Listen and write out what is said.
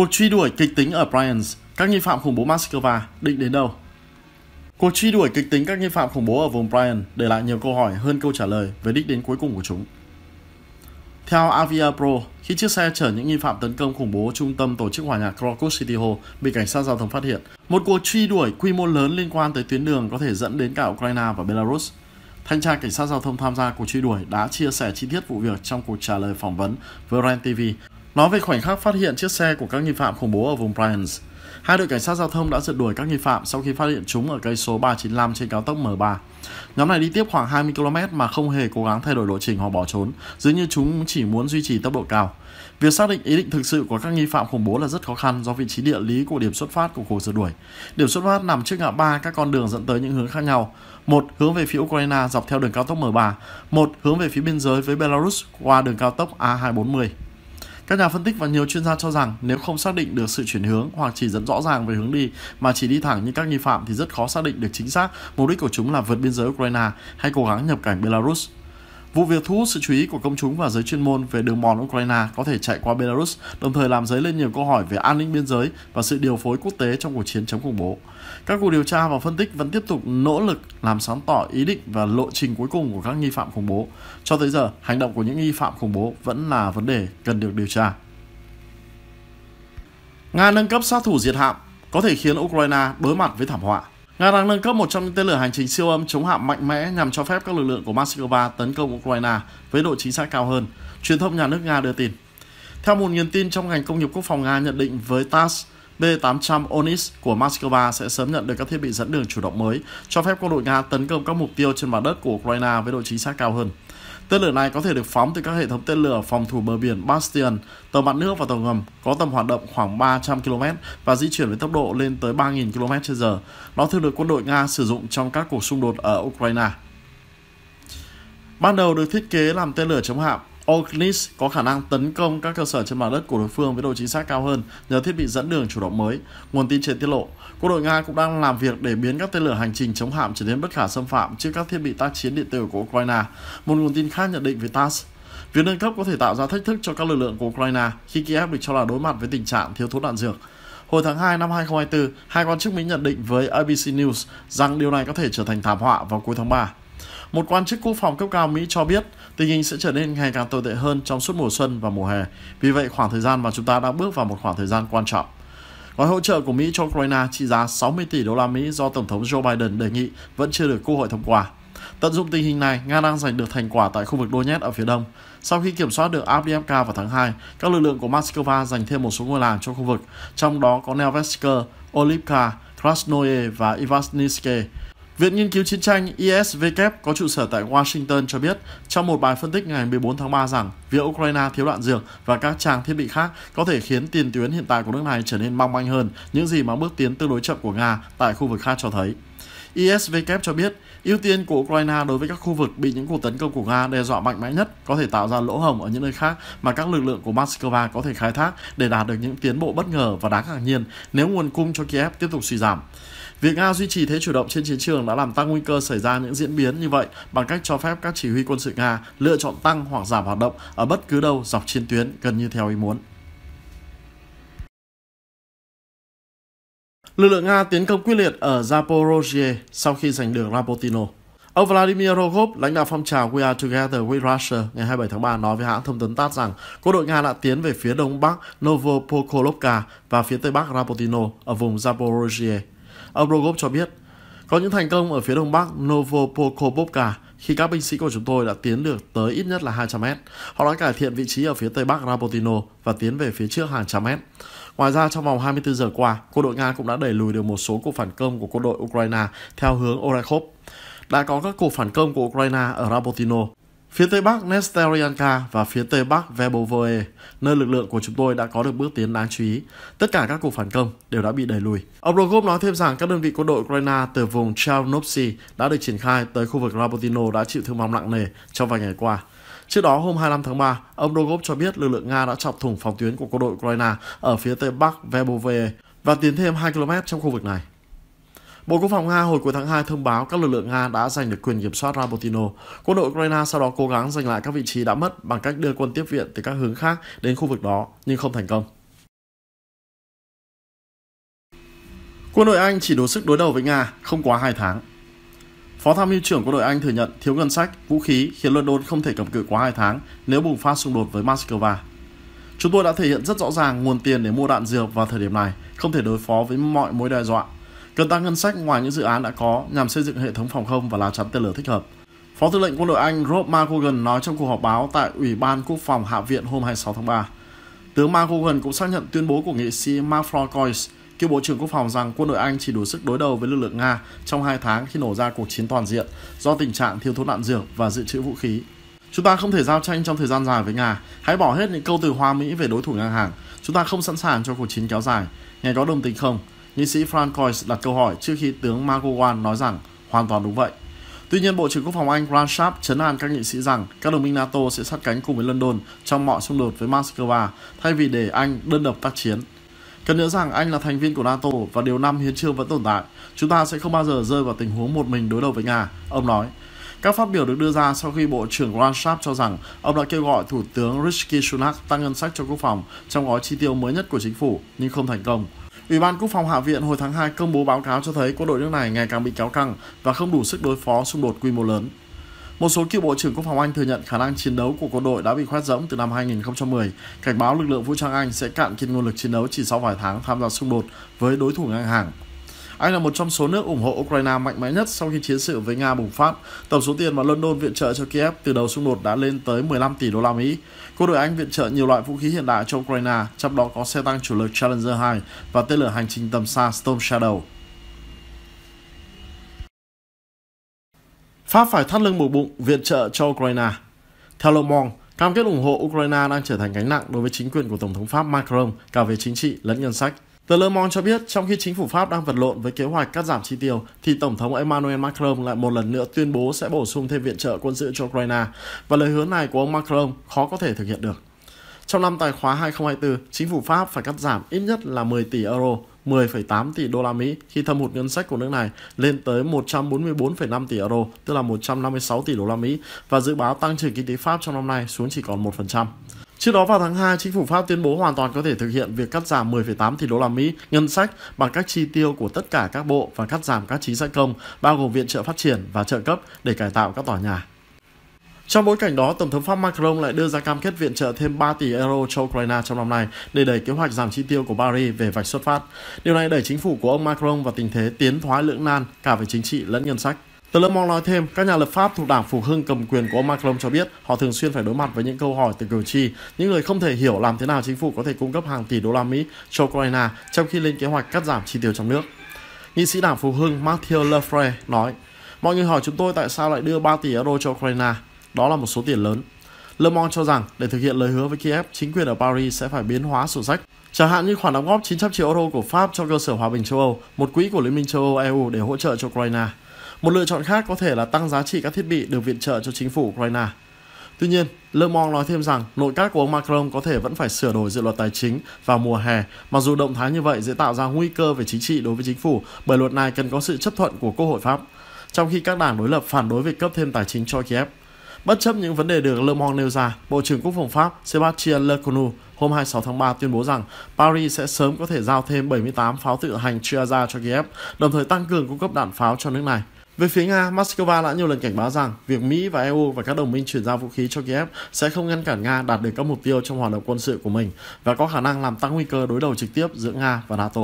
Cuộc truy đuổi kịch tính ở Bryansk, các nghi phạm khủng bố Moscow định đến đâu? Cuộc truy đuổi kịch tính các nghi phạm khủng bố ở vùng Bryansk để lại nhiều câu hỏi hơn câu trả lời về đích đến cuối cùng của chúng. Theo Avia Pro, khi chiếc xe chở những nghi phạm tấn công khủng bố trung tâm tổ chức hòa nhạc Krakow City Hall bị cảnh sát giao thông phát hiện, một cuộc truy đuổi quy mô lớn liên quan tới tuyến đường có thể dẫn đến cả Ukraine và Belarus. Thanh tra cảnh sát giao thông tham gia cuộc truy đuổi đã chia sẻ chi tiết vụ việc trong cuộc trả lời phỏng vấn với Ren TV Nói về khoảnh khắc phát hiện chiếc xe của các nghi phạm khủng bố ở vùng Brands. hai đội cảnh sát giao thông đã rượt đuổi các nghi phạm sau khi phát hiện chúng ở cây số 395 trên cao tốc M3. Nhóm này đi tiếp khoảng 20 km mà không hề cố gắng thay đổi lộ trình hoặc bỏ trốn, dường như chúng chỉ muốn duy trì tốc độ cao. Việc xác định ý định thực sự của các nghi phạm khủng bố là rất khó khăn do vị trí địa lý của điểm xuất phát của cuộc rượt đuổi. Điểm xuất phát nằm trước ngã ba các con đường dẫn tới những hướng khác nhau. Một hướng về phía Ukraine dọc theo đường cao tốc M3, một hướng về phía biên giới với Belarus qua đường cao tốc A240. Các nhà phân tích và nhiều chuyên gia cho rằng nếu không xác định được sự chuyển hướng hoặc chỉ dẫn rõ ràng về hướng đi mà chỉ đi thẳng như các nghi phạm thì rất khó xác định được chính xác mục đích của chúng là vượt biên giới Ukraine hay cố gắng nhập cảnh Belarus. Vụ việc thu hút sự chú ý của công chúng và giới chuyên môn về đường mòn Ukraine có thể chạy qua Belarus, đồng thời làm dấy lên nhiều câu hỏi về an ninh biên giới và sự điều phối quốc tế trong cuộc chiến chống khủng bố. Các cuộc điều tra và phân tích vẫn tiếp tục nỗ lực làm sáng tỏ ý định và lộ trình cuối cùng của các nghi phạm khủng bố. Cho tới giờ, hành động của những nghi phạm khủng bố vẫn là vấn đề cần được điều tra. Nga nâng cấp sát thủ diệt hạm có thể khiến Ukraine đối mặt với thảm họa. Nga đang nâng cấp một trong những tên lửa hành trình siêu âm chống hạm mạnh mẽ nhằm cho phép các lực lượng của Moscow tấn công Ukraine với độ chính xác cao hơn, truyền thông nhà nước Nga đưa tin. Theo một nguồn tin trong ngành công nghiệp quốc phòng Nga nhận định với TASS, B-800 Onis của Moscow sẽ sớm nhận được các thiết bị dẫn đường chủ động mới, cho phép quân đội Nga tấn công các mục tiêu trên mặt đất của Ukraine với độ chính xác cao hơn. Tên lửa này có thể được phóng từ các hệ thống tên lửa phòng thủ bờ biển Bastion, tàu mặt nước và tàu ngầm, có tầm hoạt động khoảng 300 km và di chuyển với tốc độ lên tới 3.000 km/h. Nó thường được quân đội Nga sử dụng trong các cuộc xung đột ở Ukraine. Ban đầu được thiết kế làm tên lửa chống hạm, Orklis có khả năng tấn công các cơ sở trên mặt đất của đối phương với độ chính xác cao hơn nhờ thiết bị dẫn đường chủ động mới, nguồn tin trên tiết lộ. Quân đội Nga cũng đang làm việc để biến các tên lửa hành trình chống hạm trở nên bất khả xâm phạm trước các thiết bị tác chiến điện tử của Ukraine, một nguồn tin khác nhận định với TASS. Việc nâng cấp có thể tạo ra thách thức cho các lực lượng của Ukraine khi Kiev được cho là đối mặt với tình trạng thiếu thốn đạn dược. Hồi tháng 2 năm 2024, hai quan chức Mỹ nhận định với ABC News rằng điều này có thể trở thành thảm họa vào cuối tháng 3. Một quan chức quốc phòng cấp cao Mỹ cho biết tình hình sẽ trở nên ngày càng tồi tệ hơn trong suốt mùa xuân và mùa hè. Vì vậy, khoảng thời gian mà chúng ta đã bước vào một khoảng thời gian quan trọng. Gói hỗ trợ của Mỹ cho Ukraine trị giá 60 tỷ đô la Mỹ do Tổng thống Joe Biden đề nghị vẫn chưa được Quốc hội thông qua. Tận dụng tình hình này, Nga đang giành được thành quả tại khu vực Donetsk ở phía đông. Sau khi kiểm soát được Avdiivka vào tháng 2, các lực lượng của Moscow giành thêm một số ngôi làng trong khu vực, trong đó có Nevsky, Olivka, Krasnoye và Ivanivske. Viện Nghiên cứu Chiến tranh ISW có trụ sở tại Washington cho biết trong một bài phân tích ngày 14 tháng 3 rằng việc Ukraine thiếu đạn dược và các trang thiết bị khác có thể khiến tiền tuyến hiện tại của nước này trở nên mong manh hơn những gì mà bước tiến tương đối chậm của Nga tại khu vực khác cho thấy. ISW cho biết ưu tiên của Ukraine đối với các khu vực bị những cuộc tấn công của Nga đe dọa mạnh mẽ nhất có thể tạo ra lỗ hồng ở những nơi khác mà các lực lượng của Moscow có thể khai thác để đạt được những tiến bộ bất ngờ và đáng ngạc nhiên nếu nguồn cung cho Kiev tiếp tục suy giảm. Việc Nga duy trì thế chủ động trên chiến trường đã làm tăng nguy cơ xảy ra những diễn biến như vậy bằng cách cho phép các chỉ huy quân sự Nga lựa chọn tăng hoặc giảm hoạt động ở bất cứ đâu dọc chiến tuyến gần như theo ý muốn. Lực lượng Nga tiến công quyết liệt ở Zaporozhye sau khi giành được Rapotino. Ông Vladimir Rogov, lãnh đạo phong trào We Are Together with Russia ngày 27 tháng 3 nói với hãng thông tấn TASS rằng quân đội Nga đã tiến về phía đông bắc Novopokrovka và phía tây bắc Rapotino ở vùng Zaporozhye. Ông Rogov cho biết, có những thành công ở phía đông bắc Novopokrovka khi các binh sĩ của chúng tôi đã tiến được tới ít nhất là 200 mét. Họ đã cải thiện vị trí ở phía tây bắc Rapotino và tiến về phía trước hàng trăm mét. Ngoài ra, trong vòng 24 giờ qua, quân đội Nga cũng đã đẩy lùi được một số cuộc phản công của quân đội Ukraine theo hướng Orekhov. Đã có các cuộc phản công của Ukraine ở Rapotino Phía tây bắc Nestorianka và phía tây bắc Vebovoe, nơi lực lượng của chúng tôi đã có được bước tiến đáng chú ý. Tất cả các cuộc phản công đều đã bị đẩy lùi. Ông Rogov nói thêm rằng các đơn vị quân đội Ukraine từ vùng Chernovsky đã được triển khai tới khu vực Rabotino đã chịu thương vong nặng nề trong vài ngày qua. Trước đó, hôm 25 tháng 3, ông Rogov cho biết lực lượng Nga đã chọc thủng phòng tuyến của quân đội Ukraine ở phía tây bắc Vebovoe và tiến thêm 2 km trong khu vực này. Bộ Quốc phòng Nga hồi cuối tháng 2 thông báo các lực lượng Nga đã giành được quyền kiểm soát Rabotino. Quân đội Ukraine sau đó cố gắng giành lại các vị trí đã mất bằng cách đưa quân tiếp viện từ các hướng khác đến khu vực đó, nhưng không thành công. Quân đội Anh chỉ đủ sức đối đầu với Nga không quá 2 tháng. Phó tham mưu trưởng quân đội Anh thừa nhận thiếu ngân sách, vũ khí khiến London không thể cầm cự quá 2 tháng nếu bùng phát xung đột với Moscow. Chúng tôi đã thể hiện rất rõ ràng nguồn tiền để mua đạn dược vào thời điểm này, không thể đối phó với mọi mối đe dọa, cần tăng ngân sách ngoài những dự án đã có nhằm xây dựng hệ thống phòng không và lá chắn tên lửa thích hợp. Phó tư lệnh quân đội Anh Rob McGowan nói trong cuộc họp báo tại Ủy ban Quốc phòng Hạ viện hôm 26 tháng 3. Tướng McGowan cũng xác nhận tuyên bố của nghị sĩ Mark Francois, cựu Bộ trưởng Quốc phòng rằng quân đội Anh chỉ đủ sức đối đầu với lực lượng Nga trong hai tháng khi nổ ra cuộc chiến toàn diện do tình trạng thiếu thốn đạn dược và dự trữ vũ khí. Chúng ta không thể giao tranh trong thời gian dài với Nga. Hãy bỏ hết những câu từ hoa Mỹ về đối thủ ngang hàng. Chúng ta không sẵn sàng cho cuộc chiến kéo dài. Ngài có đồng tình không? nghị sĩ Francois đặt câu hỏi trước khi tướng Magowan nói rằng hoàn toàn đúng vậy. Tuy nhiên, Bộ trưởng Quốc phòng Anh Grant Sharp chấn an các nghị sĩ rằng các đồng minh NATO sẽ sát cánh cùng với London trong mọi xung đột với Moscow thay vì để Anh đơn độc tác chiến. Cần nhớ rằng Anh là thành viên của NATO và điều năm hiến trương vẫn tồn tại. Chúng ta sẽ không bao giờ rơi vào tình huống một mình đối đầu với Nga, ông nói. Các phát biểu được đưa ra sau khi Bộ trưởng Grant Sharp cho rằng ông đã kêu gọi Thủ tướng Rishi Sunak tăng ngân sách cho quốc phòng trong gói chi tiêu mới nhất của chính phủ nhưng không thành công – Ủy ban Quốc phòng Hạ viện hồi tháng 2 công bố báo cáo cho thấy quân đội nước này ngày càng bị kéo căng và không đủ sức đối phó xung đột quy mô lớn. Một số cựu Bộ trưởng Quốc phòng Anh thừa nhận khả năng chiến đấu của quân đội đã bị khoét rỗng từ năm 2010, cảnh báo lực lượng vũ trang Anh sẽ cạn kiệt nguồn lực chiến đấu chỉ sau vài tháng tham gia xung đột với đối thủ ngang hàng. Anh là một trong số nước ủng hộ Ukraine mạnh mẽ nhất sau khi chiến sự với Nga bùng phát. Tổng số tiền mà London viện trợ cho Kiev từ đầu xung đột đã lên tới 15 tỷ đô la Mỹ. Quân đội Anh viện trợ nhiều loại vũ khí hiện đại cho Ukraine, trong đó có xe tăng chủ lực Challenger 2 và tên lửa hành trình tầm xa Storm Shadow. Pháp phải thắt lưng buộc bụng viện trợ cho Ukraine. Theo Le Monde, cam kết ủng hộ Ukraine đang trở thành gánh nặng đối với chính quyền của Tổng thống Pháp Macron cả về chính trị lẫn ngân sách. The Le Monde cho biết, trong khi chính phủ Pháp đang vật lộn với kế hoạch cắt giảm chi tiêu, thì Tổng thống Emmanuel Macron lại một lần nữa tuyên bố sẽ bổ sung thêm viện trợ quân sự cho Ukraine, và lời hứa này của ông Macron khó có thể thực hiện được. Trong năm tài khóa 2024, chính phủ Pháp phải cắt giảm ít nhất là 10 tỷ euro, 10,8 tỷ đô la Mỹ khi thâm hụt ngân sách của nước này lên tới 144,5 tỷ euro, tức là 156 tỷ đô la Mỹ và dự báo tăng trưởng kinh tế Pháp trong năm nay xuống chỉ còn 1%. Trước đó vào tháng 2, chính phủ Pháp tuyên bố hoàn toàn có thể thực hiện việc cắt giảm 10,8 tỷ đô la Mỹ ngân sách bằng các chi tiêu của tất cả các bộ và cắt giảm các chính sách công, bao gồm viện trợ phát triển và trợ cấp để cải tạo các tòa nhà. Trong bối cảnh đó, Tổng thống Pháp Macron lại đưa ra cam kết viện trợ thêm 3 tỷ euro cho Ukraine trong năm nay để đẩy kế hoạch giảm chi tiêu của Paris về vạch xuất phát. Điều này đẩy chính phủ của ông Macron vào tình thế tiến thoái lưỡng nan cả về chính trị lẫn ngân sách. Tờ Lâm Mong nói thêm, các nhà lập pháp thuộc đảng Phục Hưng cầm quyền của ông Macron cho biết họ thường xuyên phải đối mặt với những câu hỏi từ cử tri, những người không thể hiểu làm thế nào chính phủ có thể cung cấp hàng tỷ đô la Mỹ cho Ukraine trong khi lên kế hoạch cắt giảm chi tiêu trong nước. Nghị sĩ đảng Phục Hưng Mathieu Lefebvre nói, Mọi người hỏi chúng tôi tại sao lại đưa 3 tỷ euro cho Ukraine. Đó là một số tiền lớn. Le Monde cho rằng để thực hiện lời hứa với Kiev, chính quyền ở Paris sẽ phải biến hóa sổ sách. Chẳng hạn như khoản đóng góp 900 triệu euro của Pháp cho cơ sở hòa bình châu Âu, một quỹ của Liên minh châu Âu EU để hỗ trợ cho Ukraine. Một lựa chọn khác có thể là tăng giá trị các thiết bị được viện trợ cho chính phủ Ukraine. Tuy nhiên, Le Monde nói thêm rằng nội các của ông Macron có thể vẫn phải sửa đổi dự luật tài chính vào mùa hè, mặc dù động thái như vậy sẽ tạo ra nguy cơ về chính trị đối với chính phủ bởi luật này cần có sự chấp thuận của Quốc hội Pháp, trong khi các đảng đối lập phản đối việc cấp thêm tài chính cho Kiev. Bất chấp những vấn đề được Le Monde nêu ra, Bộ trưởng Quốc phòng Pháp Sébastien Lecornu hôm 26 tháng 3 tuyên bố rằng Paris sẽ sớm có thể giao thêm 78 pháo tự hành Triaza cho Kiev, đồng thời tăng cường cung cấp đạn pháo cho nước này. Về phía Nga, Moscow đã nhiều lần cảnh báo rằng việc Mỹ và EU và các đồng minh chuyển giao vũ khí cho Kiev sẽ không ngăn cản Nga đạt được các mục tiêu trong hoạt động quân sự của mình và có khả năng làm tăng nguy cơ đối đầu trực tiếp giữa Nga và NATO.